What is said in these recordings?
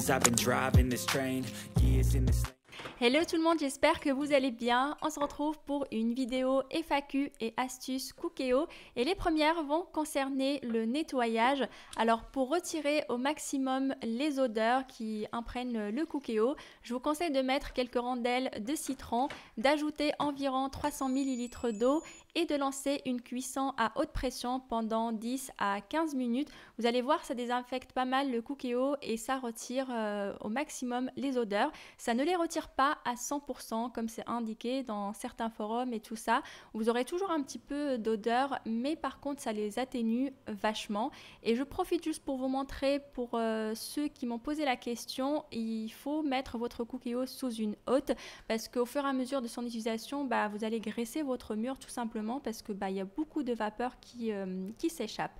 days I've been driving this train Years in this Hello tout le monde, j'espère que vous allez bien. On se retrouve pour une vidéo FAQ et astuces Cookéo et les premières vont concerner le nettoyage. Alors pour retirer au maximum les odeurs qui imprennent le Cookéo, je vous conseille de mettre quelques rondelles de citron, d'ajouter environ 300 ml d'eau et de lancer une cuisson à haute pression pendant 10 à 15 minutes. Vous allez voir, ça désinfecte pas mal le Cookéo et ça retire euh, au maximum les odeurs. Ça ne les retire pas à 100% comme c'est indiqué dans certains forums et tout ça. Vous aurez toujours un petit peu d'odeur, mais par contre ça les atténue vachement. Et je profite juste pour vous montrer, pour euh, ceux qui m'ont posé la question, il faut mettre votre cookie sous une hotte parce qu'au fur et à mesure de son utilisation, bah, vous allez graisser votre mur tout simplement parce que bah, y a beaucoup de vapeur qui, euh, qui s'échappe.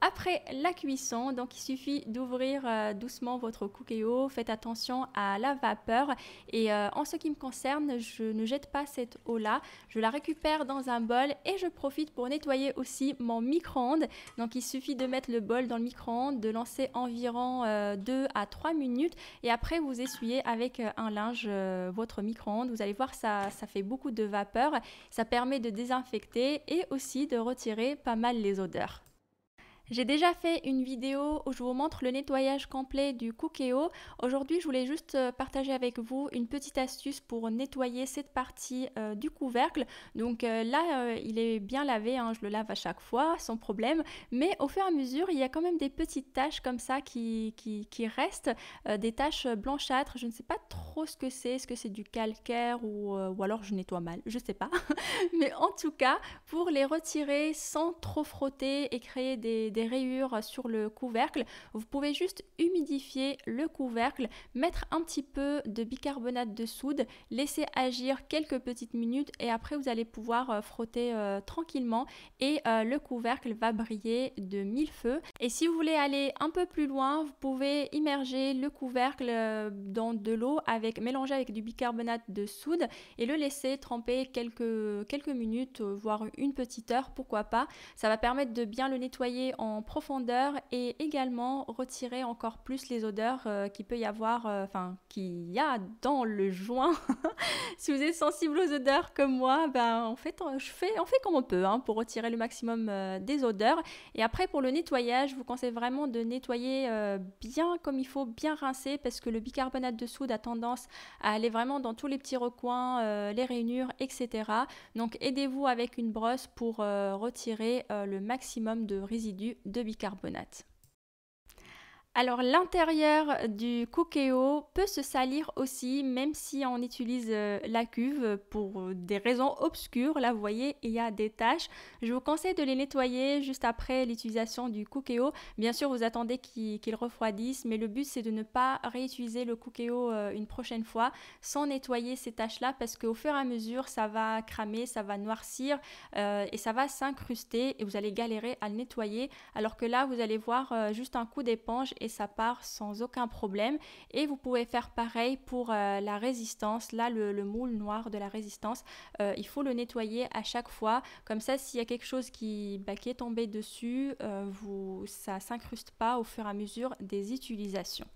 Après la cuisson, donc il suffit d'ouvrir euh, doucement votre cookéo, faites attention à la vapeur et euh, en ce qui me concerne, je ne jette pas cette eau-là, je la récupère dans un bol et je profite pour nettoyer aussi mon micro-ondes. Donc il suffit de mettre le bol dans le micro-ondes, de lancer environ 2 euh, à 3 minutes et après vous essuyez avec un linge votre micro-ondes. Vous allez voir, ça, ça fait beaucoup de vapeur, ça permet de désinfecter et aussi de retirer pas mal les odeurs. J'ai déjà fait une vidéo où je vous montre le nettoyage complet du Cookeo. Aujourd'hui, je voulais juste euh, partager avec vous une petite astuce pour nettoyer cette partie euh, du couvercle. Donc euh, là, il est bien lavé, hein, je le lave à chaque fois, sans problème. Mais au fur et à mesure, il y a quand même des petites taches comme ça qui, restent, des taches blanchâtres. Je ne sais pas trop ce que c'est, est-ce que c'est du calcaire ou, alors je nettoie mal, je ne sais pas. Mais en tout cas, pour les retirer sans trop frotter et créer des rayures sur le couvercle, vous pouvez juste humidifier le couvercle, mettre un petit peu de bicarbonate de soude, laisser agir quelques petites minutes et après vous allez pouvoir euh, frotter euh, tranquillement et euh, le couvercle va briller de mille feux. Et si vous voulez aller un peu plus loin, vous pouvez immerger le couvercle dans de l'eau avec mélanger avec du bicarbonate de soude et le laisser tremper quelques quelques minutes voire une petite heure pourquoi pas. Ça va permettre de bien le nettoyer en profondeur et également retirer encore plus les odeurs euh, qui qu'il peut y avoir, euh, enfin, qu'il y a dans le joint. si vous êtes sensible aux odeurs comme moi, ben, en fait, on, je fais, on fait comme on peut hein, pour retirer le maximum euh, des odeurs. Et après, pour le nettoyage, je vous conseille vraiment de nettoyer bien comme il faut, bien rincer, parce que le bicarbonate de soude a tendance à aller vraiment dans tous les petits recoins, les rainures, etc. Donc, aidez-vous avec une brosse pour retirer le maximum de résidus de bicarbonate. Alors l'intérieur du cookéo peut se salir aussi même si on utilise euh, la cuve pour euh, des raisons obscures. Là vous voyez il y a des taches. Je vous conseille de les nettoyer juste après l'utilisation du cookéo. Bien sûr vous attendez qu'il refroidisse mais le but c'est de ne pas réutiliser le cookéo euh, une prochaine fois sans nettoyer ces taches là parce qu'au fur et à mesure ça va cramer, ça va noircir et ça va s'incruster et vous allez galérer à le nettoyer alors que là vous allez voir juste un coup d'éponge ça part sans aucun problème. Et vous pouvez faire pareil pour euh, la résistance. Là, le, moule noir de la résistance, euh, il faut le nettoyer à chaque fois. Comme ça, s'il y a quelque chose qui, bah, est tombé dessus, euh, vous, ça s'incruste pas au fur et à mesure des utilisations.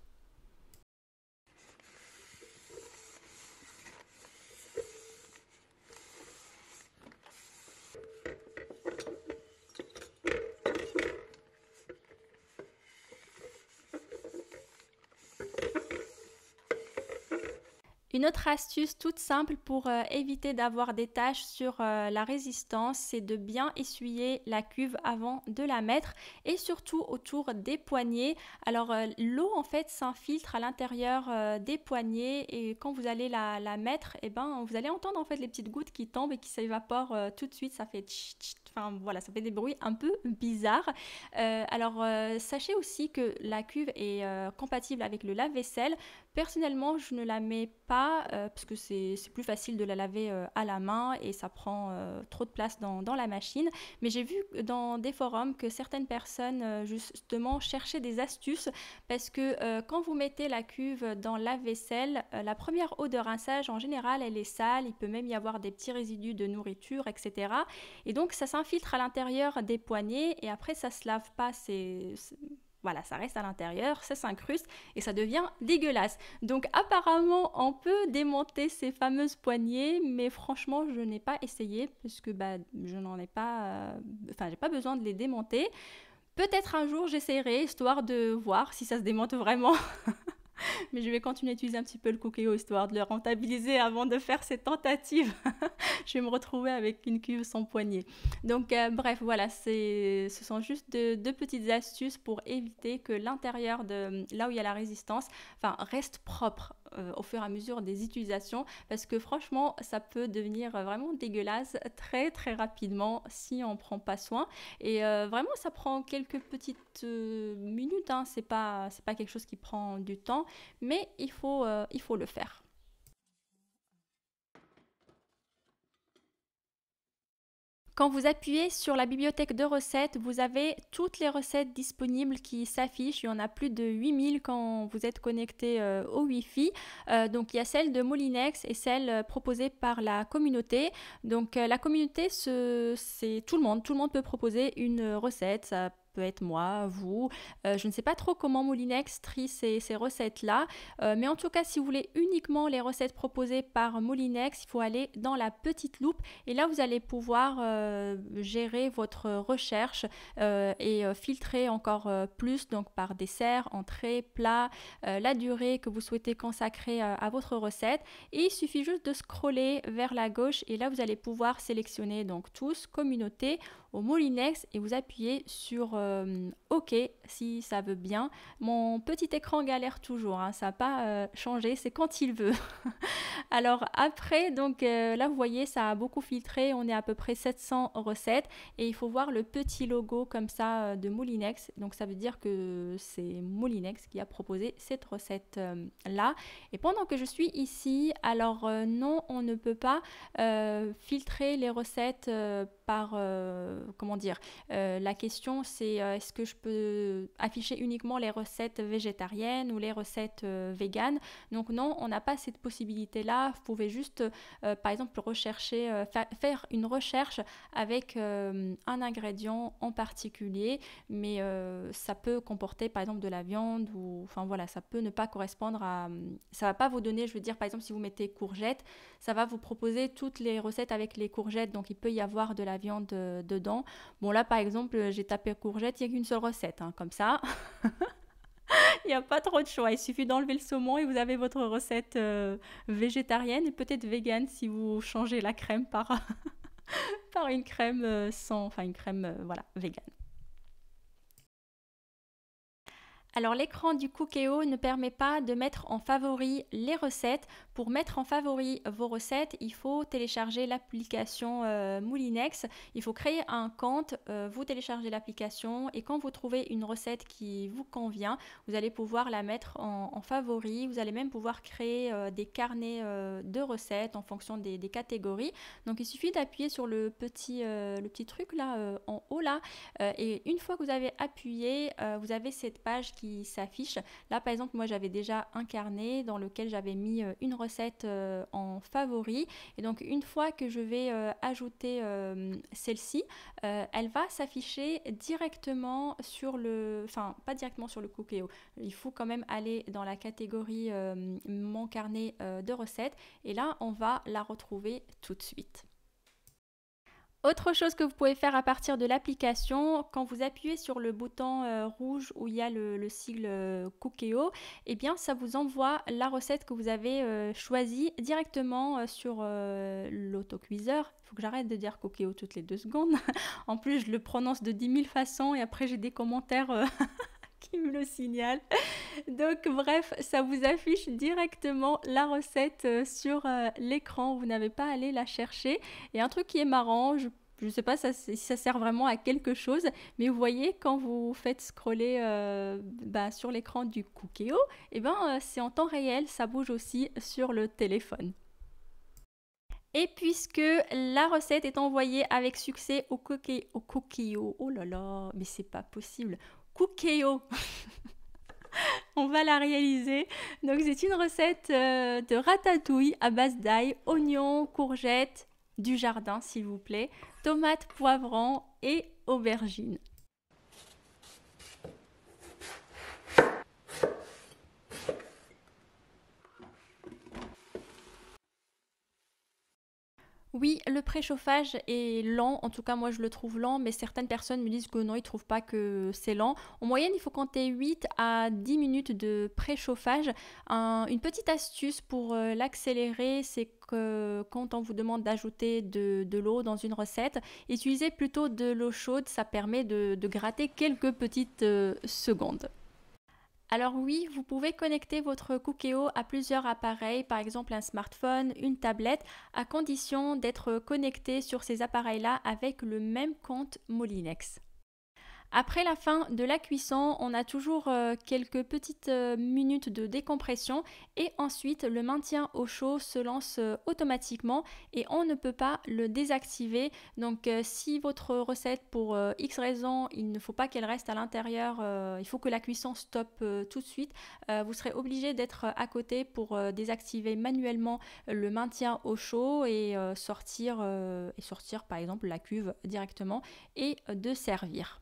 Une autre astuce toute simple pour euh, éviter d'avoir des taches sur euh, la résistance, c'est de bien essuyer la cuve avant de la mettre et surtout autour des poignets. Alors euh, l'eau en fait s'infiltre à l'intérieur des poignets et quand vous allez la, mettre, et eh ben, vous allez entendre en fait les petites gouttes qui tombent et qui s'évaporent tout de suite. Ça fait enfin voilà, ça fait des bruits un peu bizarres. alors sachez aussi que la cuve est compatible avec le lave-vaisselle, Personnellement, je ne la mets pas euh, parce que c'est plus facile de la laver euh, à la main et ça prend euh, trop de place dans, la machine. Mais j'ai vu dans des forums que certaines personnes justement cherchaient des astuces parce que quand vous mettez la cuve dans la vaisselle, la première eau de rinçage en général elle est sale, il peut même y avoir des petits résidus de nourriture, etc. Et donc ça s'infiltre à l'intérieur des poignées et après ça se lave pas, c'est voilà, ça reste à l'intérieur, ça s'incruste et ça devient dégueulasse. Donc apparemment, on peut démonter ces fameuses poignées, mais franchement, je n'ai pas essayé parce que bah, je n'en ai pas, euh, enfin, j'ai pas besoin de les démonter. Peut-être un jour j'essaierai, histoire de voir si ça se démonte vraiment. mais je vais continuer à utiliser un petit peu le cookéo histoire de le rentabiliser avant de faire cette tentative. je vais me retrouver avec une cuve sans poignée. Donc euh, bref, voilà, ce sont juste deux petites astuces pour éviter que l'intérieur de là où il y a la résistance reste propre euh, au fur et à mesure des utilisations parce que franchement ça peut devenir vraiment dégueulasse très très rapidement si on prend pas soin et euh, vraiment ça prend quelques petites euh, minutes hein. c'est pas c'est pas quelque chose qui prend du temps mais il faut le faire Quand vous appuyez sur la bibliothèque de recettes, vous avez toutes les recettes disponibles qui s'affichent. Il y en a plus de 8000 quand vous êtes connecté euh, au Wi-Fi. Euh, donc il y a celle de Molinex et celle euh, proposée par la communauté. Donc la communauté, c'est tout le monde. Tout le monde peut proposer une recette. Ça peut être moi, vous. Euh, je ne sais pas trop comment Moulinex trie ces, recettes-là, euh, mais en tout cas, si vous voulez uniquement les recettes proposées par Moulinex, il faut aller dans la petite loupe et là, vous allez pouvoir euh, gérer votre recherche et filtrer encore plus, donc par dessert, entrée, plat, la durée que vous souhaitez consacrer à votre recette. Et il suffit juste de scroller vers la gauche et là, vous allez pouvoir sélectionner donc tous, communauté, au et vous appuyez sur euh, OK si ça veut bien. Mon petit écran galère toujours, hein, ça n'a pas euh, changé, c'est quand il veut. Alors après, donc euh, là vous voyez, ça a beaucoup filtré, on est à peu près 700 recettes et il faut voir le petit logo comme ça de moulinex Donc ça veut dire que c'est moulinex qui a proposé cette recette là. Et pendant que je suis ici, alors non, on ne peut pas filtrer les recettes euh, comment dire, euh, la question c'est euh, est-ce que je peux afficher uniquement les recettes végétariennes ou les recettes véganes Donc non, on n'a pas cette possibilité-là. Vous pouvez juste, par exemple, rechercher, faire une recherche avec un ingrédient en particulier, mais ça peut comporter par exemple de la viande ou enfin voilà ça peut ne pas correspondre à ça va pas vous donner je veux dire par exemple si vous mettez courgettes ça va vous proposer toutes les recettes avec les courgettes donc il peut y avoir de la viande euh, dedans. Bon là par exemple euh, j'ai tapé courgette, il n'y a qu'une seule recette, hein, comme ça. il n'y a pas trop de choix. Il suffit d'enlever le saumon et vous avez votre recette euh, végétarienne et peut-être végane si vous changez la crème par, par une crème sans, enfin une crème voilà, végane. Alors l'écran du Cookéo ne permet pas de mettre en favori les recettes. Pour mettre en favori vos recettes, il faut télécharger l'application euh, Moulinex. Il faut créer un compte, euh, vous téléchargez l'application et quand vous trouvez une recette qui vous convient, vous allez pouvoir la mettre en, favori. Vous allez même pouvoir créer euh, des carnets de recettes en fonction des, des, catégories. Donc il suffit d'appuyer sur le petit, le petit truc là en haut là et une fois que vous avez appuyé, vous avez cette page qui s'affiche Là, par exemple, moi, j'avais déjà un carnet dans lequel j'avais mis euh, une recette euh, en favori. Et donc, une fois que je vais euh, ajouter celle-ci, elle va s'afficher directement sur le... Enfin, pas directement sur le Cookéo. Il faut quand même aller dans la catégorie mon carnet de recettes. Et là, on va la retrouver tout de suite. Autre chose que vous pouvez faire à partir de l'application, quand vous appuyez sur le bouton euh, rouge où il y a le, sigle euh, et eh bien ça vous envoie la recette que vous avez euh, choisie directement euh, sur l'autocuiseur. Il faut que j'arrête de dire Cookeo toutes les deux secondes. en plus, je le prononce de 10 000 façons et après j'ai des commentaires qui me le signale. Donc bref, ça vous affiche directement la recette euh, sur euh, l'écran, vous n'avez pas à aller la chercher. Et un truc qui est marrant, je ne sais pas si ça sert vraiment à quelque chose, mais vous voyez, quand vous faites scroller euh, bah, sur l'écran du Cookéo, et eh ben, c'est en temps réel, ça bouge aussi sur le téléphone. Et puisque la recette est envoyée avec succès au, au Cookéo, oh là là, mais c'est pas possible, on va la réaliser. Donc c'est une recette euh, de ratatouille à base d'ail, oignons, courgettes, du jardin s'il vous plaît, tomates, poivrons et aubergines. Oui, le préchauffage est lent, en tout cas moi je le trouve lent, mais certaines personnes me disent que non, ils ne trouvent pas que c'est lent. En moyenne, il faut compter 8 à 10 minutes de préchauffage. une petite astuce pour euh, l'accélérer, c'est que quand on vous demande d'ajouter de, l'eau dans une recette, utilisez plutôt de l'eau chaude, ça permet de, gratter quelques petites euh, secondes. Alors oui, vous pouvez connecter votre Cookéo à plusieurs appareils, par exemple un smartphone, une tablette, à condition d'être connecté sur ces appareils-là avec le même compte Molinex. Après la fin de la cuisson, on a toujours euh, quelques petites euh, minutes de décompression et ensuite le maintien au chaud se lance euh, automatiquement et on ne peut pas le désactiver. Donc si votre recette pour X raisons, il ne faut pas qu'elle reste à l'intérieur, il faut que la cuisson stoppe tout de suite, vous serez obligé d'être à côté pour désactiver manuellement le maintien au chaud et et sortir par exemple la cuve directement et de servir.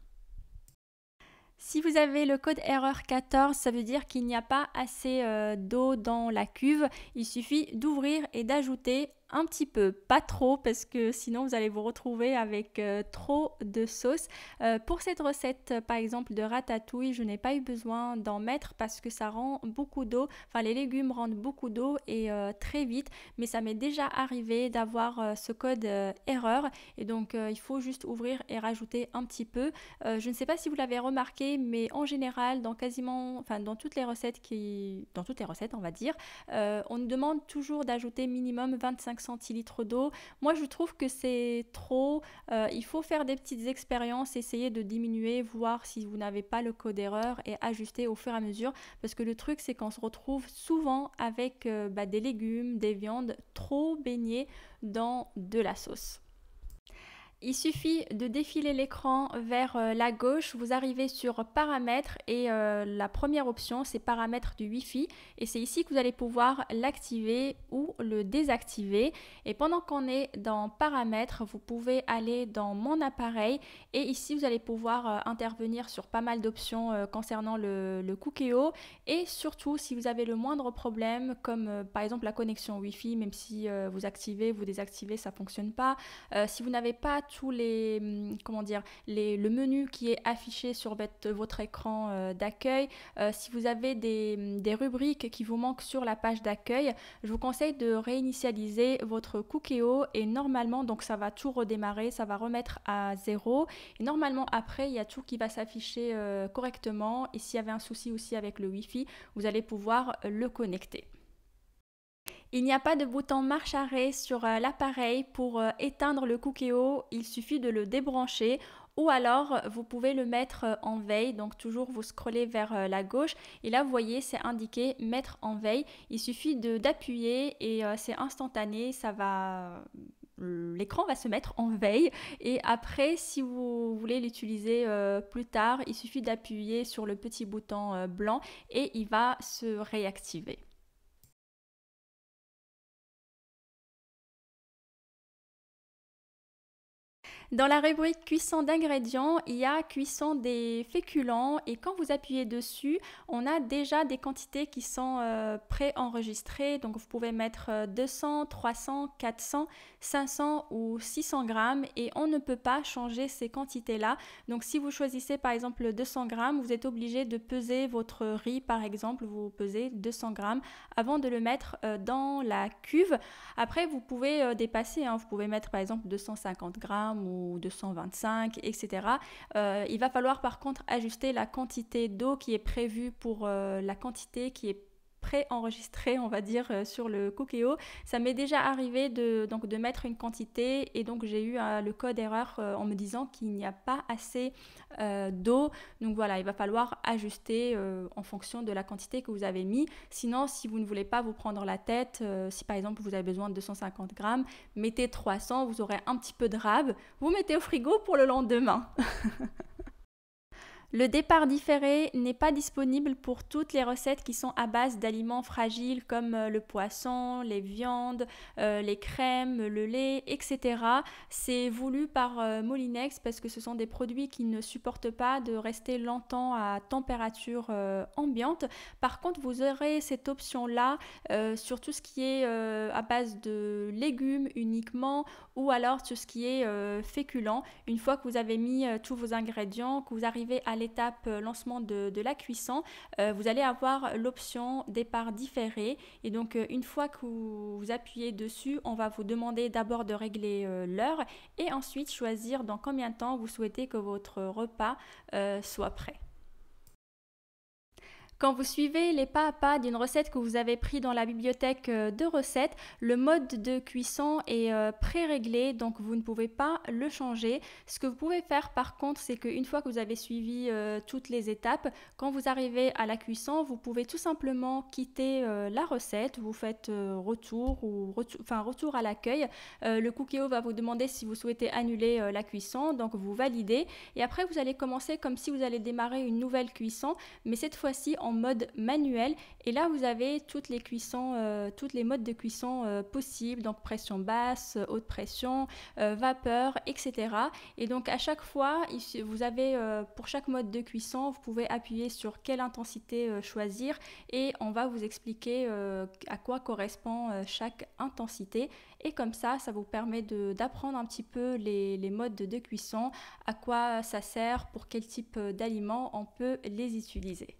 Si vous avez le code erreur 14, ça veut dire qu'il n'y a pas assez euh, d'eau dans la cuve. Il suffit d'ouvrir et d'ajouter un petit peu, pas trop, parce que sinon vous allez vous retrouver avec euh, trop de sauce. Euh, pour cette recette, par exemple, de ratatouille, je n'ai pas eu besoin d'en mettre parce que ça rend beaucoup d'eau. Enfin, les légumes rendent beaucoup d'eau et euh, très vite, mais ça m'est déjà arrivé d'avoir ce code erreur. Et donc, il faut juste ouvrir et rajouter un petit peu. je ne sais pas si vous l'avez remarqué, mais en général, dans quasiment, enfin, dans toutes les recettes qui, dans toutes les recettes, on va dire, on nous demande toujours d'ajouter minimum 25 centilitres d'eau. Moi, je trouve que c'est trop. Euh, il faut faire des petites expériences, essayer de diminuer, voir si vous n'avez pas le code erreur et ajuster au fur et à mesure. Parce que le truc, c'est qu'on se retrouve souvent avec euh, bah, des légumes, des viandes trop baignées dans de la sauce. Il suffit de défiler l'écran vers euh, la gauche, vous arrivez sur paramètres et euh, la première option c'est paramètres du wifi et c'est ici que vous allez pouvoir l'activer ou le désactiver et pendant qu'on est dans paramètres vous pouvez aller dans mon appareil et ici vous allez pouvoir euh, intervenir sur pas mal d'options concernant le, le Cookéo et surtout si vous avez le moindre problème comme par exemple la connexion wifi même si vous activez, vous désactivez ça fonctionne pas, si vous n'avez pas tous les hum, comment dire le menu qui est affiché sur votre, écran euh, d'accueil. Euh, si vous avez hum, des, rubriques qui vous manquent sur la page d'accueil, je vous conseille de réinitialiser votre Cookéo et normalement donc ça va tout redémarrer, ça va remettre à zéro. Et normalement après il y a tout qui va s'afficher euh, correctement et s'il y avait un souci aussi avec le Wi-Fi, vous allez pouvoir le connecter. Il n'y a pas de bouton marche arrêt sur euh, l'appareil pour euh, éteindre le Cookéo, il suffit de le débrancher ou alors euh, vous pouvez le mettre en veille, donc toujours vous scrollez vers la gauche et là vous voyez c'est indiqué mettre en veille, il suffit d'appuyer et c'est instantané, ça va l'écran va se mettre en veille et après si vous voulez l'utiliser plus tard il suffit d'appuyer sur le petit bouton blanc et il va se réactiver. Dans la rubrique cuisson d'ingrédients, il y a cuisson des féculents et quand vous appuyez dessus, on a déjà des quantités qui sont pré euh, préenregistrées. Donc vous pouvez mettre 200, 300, 400, 500 ou 600 grammes et on ne peut pas changer ces quantités-là. Donc si vous choisissez par exemple 200 grammes, vous êtes obligé de peser votre riz par exemple, vous pesez 200 grammes avant de le mettre euh, dans la cuve. Après vous pouvez euh, dépasser, hein. vous pouvez mettre par exemple 250 grammes ou 225, etc. Euh, il va falloir par contre ajuster la quantité d'eau qui est prévue pour euh, la quantité qui est pré-enregistré, on va dire, euh, sur le Cookéo. Ça m'est déjà arrivé de, donc, de mettre une quantité et donc j'ai eu euh, le code erreur euh, en me disant qu'il n'y a pas assez d'eau. Donc voilà, il va falloir ajuster en fonction de la quantité que vous avez mis. Sinon, si vous ne voulez pas vous prendre la tête, si par exemple vous avez besoin de 250 grammes, mettez 300, vous aurez un petit peu de rab, vous mettez au frigo pour le lendemain. Le départ différé n'est pas disponible pour toutes les recettes qui sont à base d'aliments fragiles comme euh, le poisson, les viandes, euh, les crèmes, le lait, etc. C'est voulu par euh, Molinex parce que ce sont des produits qui ne supportent pas de rester longtemps à température ambiante. Par contre, vous aurez cette option-là sur tout ce qui est à base de légumes uniquement ou alors sur ce qui est féculent. Une fois que vous avez mis tous vos ingrédients, que vous arrivez à l'étape euh, lancement de, la cuisson, euh, vous allez avoir l'option départ différé. Et donc, euh, une fois que vous appuyez dessus, on va vous demander d'abord de régler l'heure et ensuite choisir dans combien de temps vous souhaitez que votre repas soit prêt. Quand vous suivez les pas à pas d'une recette que vous avez pris dans la bibliothèque euh, de recettes, le mode de cuisson est euh, pré-réglé, donc vous ne pouvez pas le changer. Ce que vous pouvez faire par contre, c'est qu'une fois que vous avez suivi euh, toutes les étapes, quand vous arrivez à la cuisson, vous pouvez tout simplement quitter la recette, vous faites retour ou enfin, retour à l'accueil. le cookéo va vous demander si vous souhaitez annuler la cuisson, donc vous validez et après vous allez commencer comme si vous allez démarrer une nouvelle cuisson, mais cette fois-ci en mode manuel. Et là, vous avez toutes les cuissons, euh, toutes les modes de cuisson euh, possibles, donc pression basse, euh, haute pression, vapeur, etc. Et donc à chaque fois, vous avez pour chaque mode de cuisson, vous pouvez appuyer sur quelle intensité choisir et on va vous expliquer à quoi correspond chaque intensité. Et comme ça, ça vous permet d'apprendre un petit peu les, les modes de cuisson, à quoi ça sert, pour quel type d'aliments on peut les utiliser.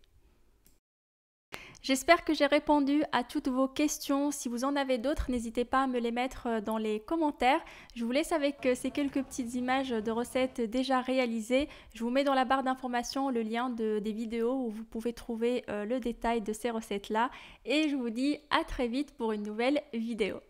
J'espère que j'ai répondu à toutes vos questions. Si vous en avez d'autres, n'hésitez pas à me les mettre euh, dans les commentaires. Je vous laisse avec euh, ces quelques petites images de recettes déjà réalisées. Je vous mets dans la barre d'information le lien des vidéos où vous pouvez trouver euh, le détail de ces recettes-là. Et je vous dis à très vite pour une nouvelle vidéo.